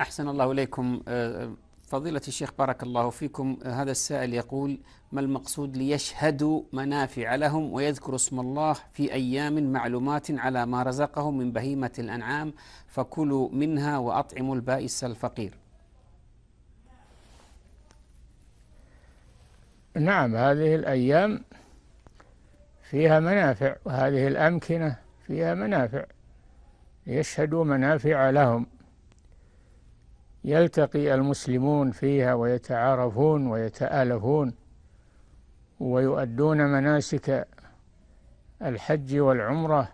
أحسن الله إليكم آه، آه، فضيلة الشيخ بارك الله فيكم آه، هذا السائل يقول ما المقصود ليشهدوا منافع لهم ويذكروا اسم الله في أيام معلومات على ما رزقهم من بهيمة الأنعام فكلوا منها وأطعموا البائس الفقير نعم هذه الأيام فيها منافع وهذه الأمكنة فيها منافع يشهدوا منافع لهم يلتقي المسلمون فيها ويتعارفون ويتآلفون ويؤدون مناسك الحج والعمرة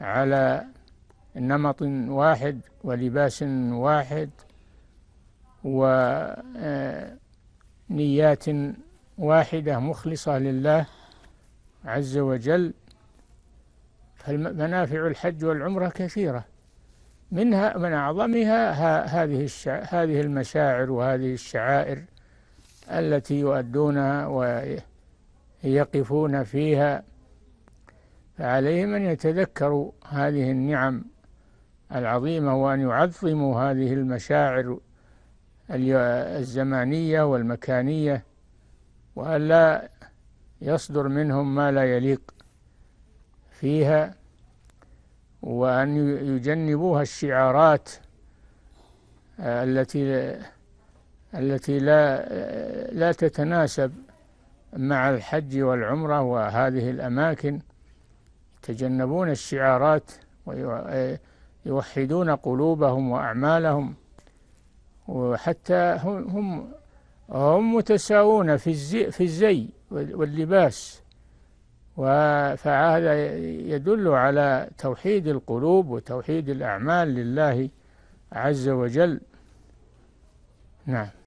على نمط واحد ولباس واحد ونيات آه، واحدة مخلصة لله عز وجل فمنافع الحج والعمرة كثيرة منها من أعظمها هذه هذه المشاعر وهذه الشعائر التي يؤدونها ويقفون فيها فعليهم أن يتذكروا هذه النعم العظيمة وأن يعظموا هذه المشاعر الزمانية والمكانية وألا يصدر منهم ما لا يليق فيها وأن يجنبوها الشعارات التي آه، التي لا آه، لا تتناسب مع الحج والعمرة وهذه الأماكن يتجنبون الشعارات ويوحدون آه، قلوبهم وأعمالهم وحتى هم هم متساوون في الزي, في الزي واللباس فهذا يدل على توحيد القلوب وتوحيد الأعمال لله عز وجل نعم